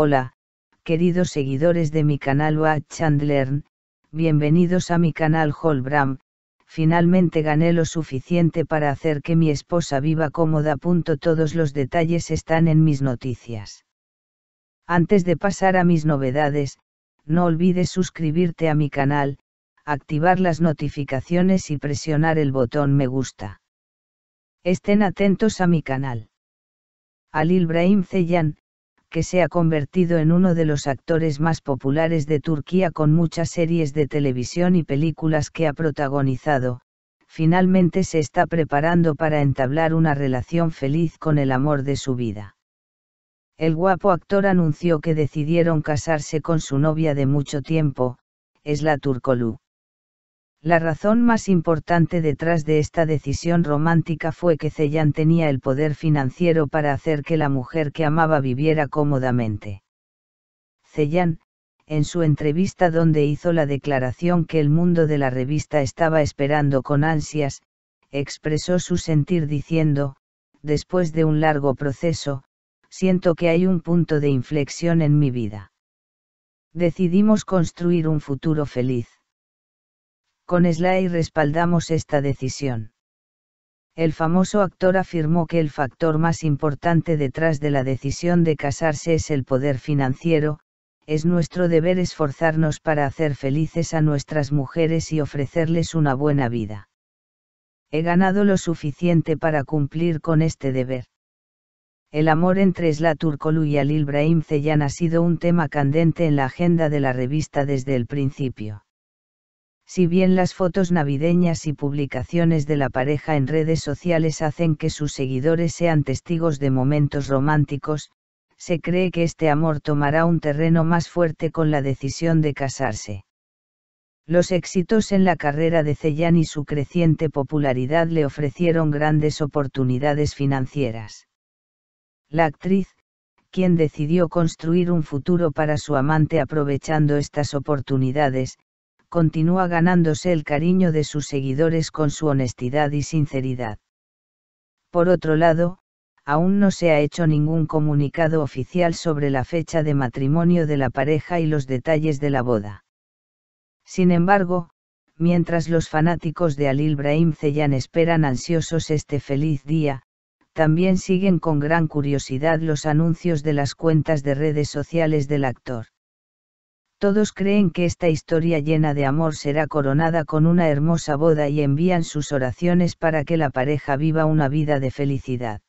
Hola, queridos seguidores de mi canal Watch Chandler bienvenidos a mi canal Holbram. Finalmente gané lo suficiente para hacer que mi esposa viva cómoda. Todos los detalles están en mis noticias. Antes de pasar a mis novedades, no olvides suscribirte a mi canal, activar las notificaciones y presionar el botón me gusta. Estén atentos a mi canal. Al Ibrahim ceyan, que se ha convertido en uno de los actores más populares de Turquía con muchas series de televisión y películas que ha protagonizado, finalmente se está preparando para entablar una relación feliz con el amor de su vida. El guapo actor anunció que decidieron casarse con su novia de mucho tiempo, es la la razón más importante detrás de esta decisión romántica fue que Zeyan tenía el poder financiero para hacer que la mujer que amaba viviera cómodamente. Zeyan, en su entrevista donde hizo la declaración que el mundo de la revista estaba esperando con ansias, expresó su sentir diciendo, después de un largo proceso, siento que hay un punto de inflexión en mi vida. Decidimos construir un futuro feliz. Con Slay respaldamos esta decisión. El famoso actor afirmó que el factor más importante detrás de la decisión de casarse es el poder financiero, es nuestro deber esforzarnos para hacer felices a nuestras mujeres y ofrecerles una buena vida. He ganado lo suficiente para cumplir con este deber. El amor entre Sla Turkolu y Alil Ibrahim Zeyan ha sido un tema candente en la agenda de la revista desde el principio si bien las fotos navideñas y publicaciones de la pareja en redes sociales hacen que sus seguidores sean testigos de momentos románticos, se cree que este amor tomará un terreno más fuerte con la decisión de casarse. Los éxitos en la carrera de Ceyán y su creciente popularidad le ofrecieron grandes oportunidades financieras. La actriz, quien decidió construir un futuro para su amante aprovechando estas oportunidades, continúa ganándose el cariño de sus seguidores con su honestidad y sinceridad. Por otro lado, aún no se ha hecho ningún comunicado oficial sobre la fecha de matrimonio de la pareja y los detalles de la boda. Sin embargo, mientras los fanáticos de Alil Ibrahim Ceyan esperan ansiosos este feliz día, también siguen con gran curiosidad los anuncios de las cuentas de redes sociales del actor. Todos creen que esta historia llena de amor será coronada con una hermosa boda y envían sus oraciones para que la pareja viva una vida de felicidad.